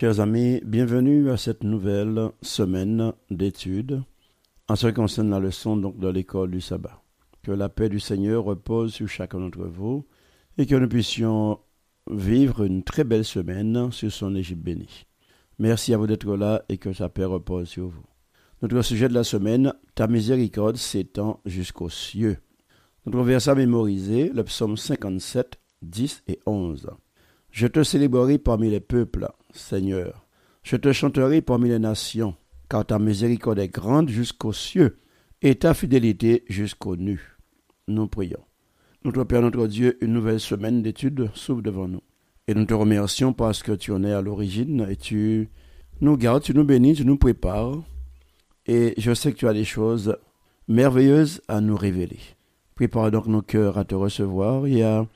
Chers amis, bienvenue à cette nouvelle semaine d'études en ce qui concerne la leçon donc de l'école du sabbat. Que la paix du Seigneur repose sur chacun d'entre vous et que nous puissions vivre une très belle semaine sur son Égypte bénie. Merci à vous d'être là et que sa paix repose sur vous. Notre sujet de la semaine, Ta miséricorde s'étend jusqu'aux cieux. Notre verset mémorisé le psaume 57, 10 et 11. Je te célébrerai parmi les peuples Seigneur. Je te chanterai parmi les nations, car ta miséricorde est grande jusqu'aux cieux et ta fidélité jusqu'aux nues. Nous prions. Notre Père, notre Dieu, une nouvelle semaine d'études s'ouvre devant nous. Et nous te remercions parce que tu en es à l'origine et tu nous gardes, tu nous bénis, tu nous prépares. Et je sais que tu as des choses merveilleuses à nous révéler. Prépare donc nos cœurs à te recevoir et à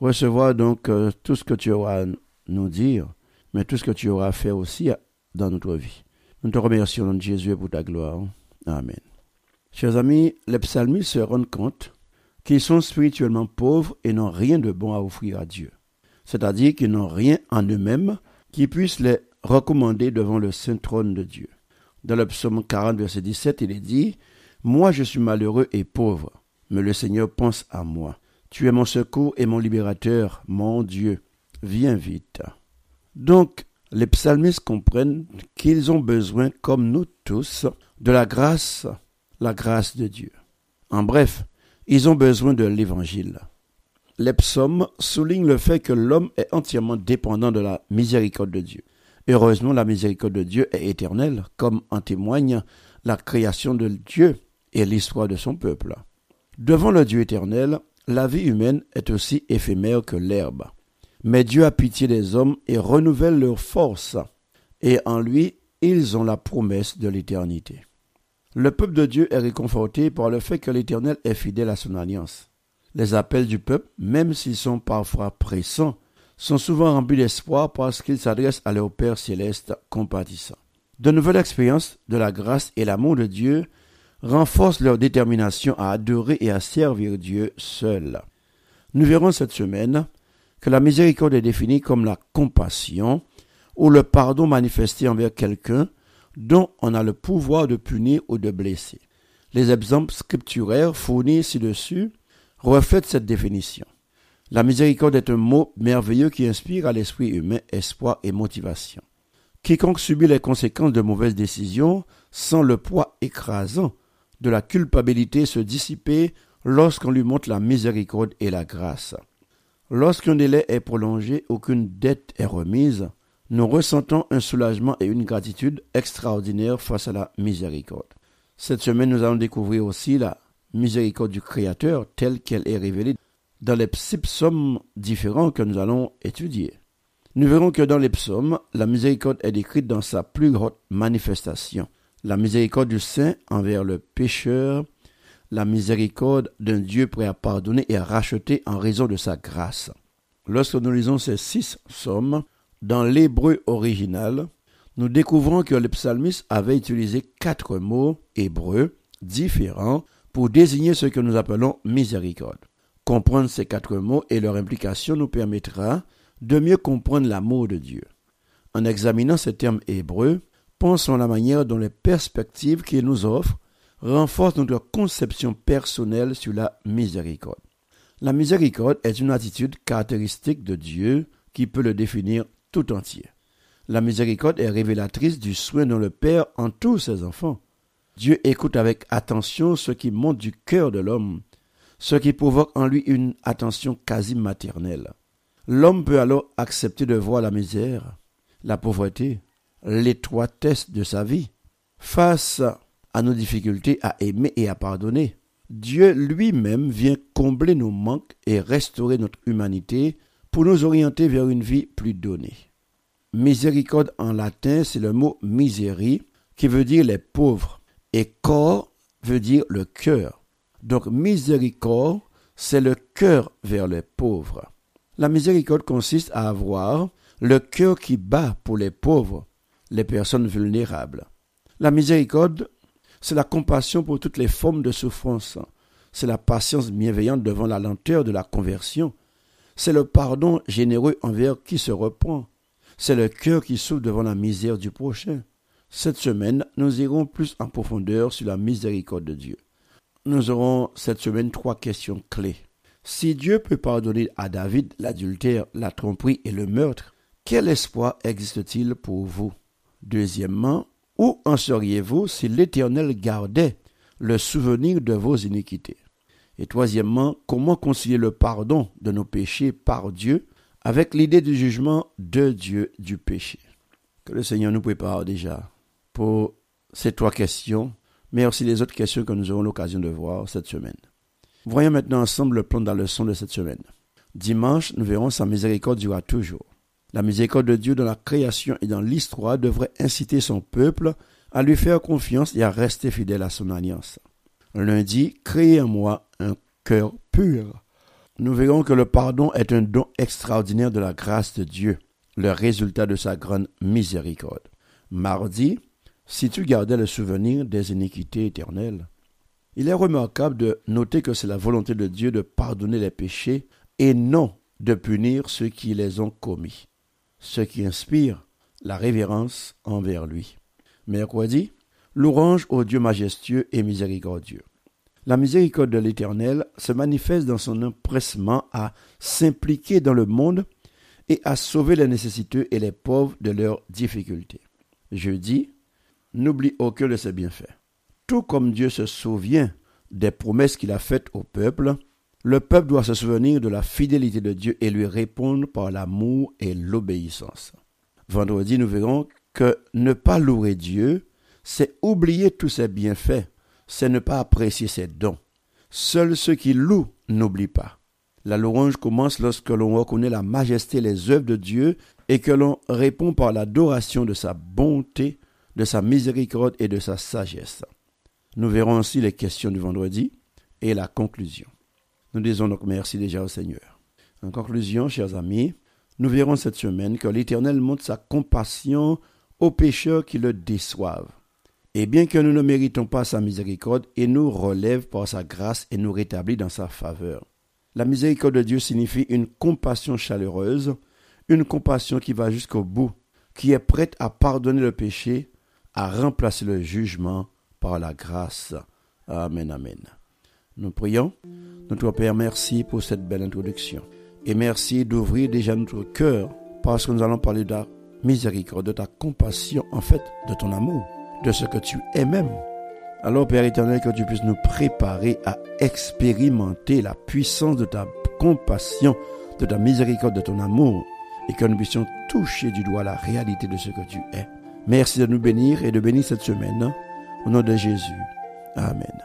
recevoir donc euh, tout ce que tu auras à nous dire mais tout ce que tu auras à faire aussi euh, dans notre vie. Nous te remercions de Jésus pour ta gloire. Amen. Chers amis, les psalmistes se rendent compte qu'ils sont spirituellement pauvres et n'ont rien de bon à offrir à Dieu. C'est-à-dire qu'ils n'ont rien en eux-mêmes qui puisse les recommander devant le saint trône de Dieu. Dans le psaume 40, verset 17, il est dit Moi je suis malheureux et pauvre, mais le Seigneur pense à moi. Tu es mon secours et mon libérateur, mon Dieu. Viens vite. Donc, les psalmistes comprennent qu'ils ont besoin, comme nous tous, de la grâce, la grâce de Dieu. En bref, ils ont besoin de l'Évangile. Les psaumes soulignent le fait que l'homme est entièrement dépendant de la miséricorde de Dieu. Heureusement, la miséricorde de Dieu est éternelle, comme en témoigne la création de Dieu et l'histoire de son peuple. Devant le Dieu éternel, la vie humaine est aussi éphémère que l'herbe. Mais Dieu a pitié des hommes et renouvelle leur force, et en lui, ils ont la promesse de l'éternité. Le peuple de Dieu est réconforté par le fait que l'Éternel est fidèle à son alliance. Les appels du peuple, même s'ils sont parfois pressants, sont souvent remplis d'espoir parce qu'ils s'adressent à leur Père céleste compatissant. De nouvelles expériences de la grâce et l'amour de Dieu renforcent leur détermination à adorer et à servir Dieu seul. Nous verrons cette semaine que la miséricorde est définie comme la compassion ou le pardon manifesté envers quelqu'un dont on a le pouvoir de punir ou de blesser. Les exemples scripturaires fournis ci-dessus reflètent cette définition. La miséricorde est un mot merveilleux qui inspire à l'esprit humain espoir et motivation. Quiconque subit les conséquences de mauvaises décisions sent le poids écrasant de la culpabilité se dissiper lorsqu'on lui montre la miséricorde et la grâce. Lorsqu'un délai est prolongé, aucune dette est remise, nous ressentons un soulagement et une gratitude extraordinaire face à la miséricorde. Cette semaine, nous allons découvrir aussi la miséricorde du Créateur telle qu'elle est révélée dans les psaumes différents que nous allons étudier. Nous verrons que dans les psaumes, la miséricorde est décrite dans sa plus grande manifestation. La miséricorde du Saint envers le pécheur la miséricorde d'un Dieu prêt à pardonner et à racheter en raison de sa grâce. Lorsque nous lisons ces six psaumes, dans l'hébreu original, nous découvrons que le psalmiste avait utilisé quatre mots hébreux différents pour désigner ce que nous appelons miséricorde. Comprendre ces quatre mots et leur implication nous permettra de mieux comprendre l'amour de Dieu. En examinant ces termes hébreux, pensons à la manière dont les perspectives qu'ils nous offrent renforce notre conception personnelle sur la miséricorde. La miséricorde est une attitude caractéristique de Dieu qui peut le définir tout entier. La miséricorde est révélatrice du soin dont le Père en tous ses enfants. Dieu écoute avec attention ce qui monte du cœur de l'homme, ce qui provoque en lui une attention quasi maternelle. L'homme peut alors accepter de voir la misère, la pauvreté, l'étroitesse de sa vie, face à nos difficultés à aimer et à pardonner. Dieu lui-même vient combler nos manques et restaurer notre humanité pour nous orienter vers une vie plus donnée. Miséricorde en latin, c'est le mot misérie qui veut dire les pauvres et corps veut dire le cœur. Donc miséricorde, c'est le cœur vers les pauvres. La miséricorde consiste à avoir le cœur qui bat pour les pauvres, les personnes vulnérables. La miséricorde c'est la compassion pour toutes les formes de souffrance. C'est la patience bienveillante devant la lenteur de la conversion. C'est le pardon généreux envers qui se reprend. C'est le cœur qui souffre devant la misère du prochain. Cette semaine, nous irons plus en profondeur sur la miséricorde de Dieu. Nous aurons cette semaine trois questions clés. Si Dieu peut pardonner à David l'adultère, la tromperie et le meurtre, quel espoir existe-t-il pour vous Deuxièmement, où en seriez-vous si l'Éternel gardait le souvenir de vos iniquités Et troisièmement, comment concilier le pardon de nos péchés par Dieu avec l'idée du jugement de Dieu du péché Que le Seigneur nous prépare déjà pour ces trois questions, mais aussi les autres questions que nous aurons l'occasion de voir cette semaine. Voyons maintenant ensemble le plan de la leçon de cette semaine. Dimanche, nous verrons sa miséricorde durera toujours. La miséricorde de Dieu dans la création et dans l'histoire devrait inciter son peuple à lui faire confiance et à rester fidèle à son alliance. Lundi, créez en moi un cœur pur. Nous verrons que le pardon est un don extraordinaire de la grâce de Dieu, le résultat de sa grande miséricorde. Mardi, si tu gardais le souvenir des iniquités éternelles. Il est remarquable de noter que c'est la volonté de Dieu de pardonner les péchés et non de punir ceux qui les ont commis ce qui inspire la révérence envers lui. dit l'orange au Dieu majestueux et miséricordieux. La miséricorde de l'Éternel se manifeste dans son empressement à s'impliquer dans le monde et à sauver les nécessiteux et les pauvres de leurs difficultés. Je dis, n'oublie aucun de ses bienfaits. Tout comme Dieu se souvient des promesses qu'il a faites au peuple, le peuple doit se souvenir de la fidélité de Dieu et lui répondre par l'amour et l'obéissance. Vendredi, nous verrons que ne pas louer Dieu, c'est oublier tous ses bienfaits, c'est ne pas apprécier ses dons. Seuls ceux qui louent n'oublient pas. La louange commence lorsque l'on reconnaît la majesté et les œuvres de Dieu et que l'on répond par l'adoration de sa bonté, de sa miséricorde et de sa sagesse. Nous verrons ainsi les questions du vendredi et la conclusion. Nous disons donc merci déjà au Seigneur. En conclusion, chers amis, nous verrons cette semaine que l'Éternel montre sa compassion aux pécheurs qui le déçoivent. Et bien que nous ne méritons pas sa miséricorde, il nous relève par sa grâce et nous rétablit dans sa faveur. La miséricorde de Dieu signifie une compassion chaleureuse, une compassion qui va jusqu'au bout, qui est prête à pardonner le péché, à remplacer le jugement par la grâce. Amen, amen. Nous prions. Notre Père, merci pour cette belle introduction. Et merci d'ouvrir déjà notre cœur parce que nous allons parler de ta miséricorde, de ta compassion, en fait, de ton amour, de ce que tu es même. Alors Père éternel, que tu puisses nous préparer à expérimenter la puissance de ta compassion, de ta miséricorde, de ton amour, et que nous puissions toucher du doigt la réalité de ce que tu es. Merci de nous bénir et de bénir cette semaine. Au nom de Jésus. Amen.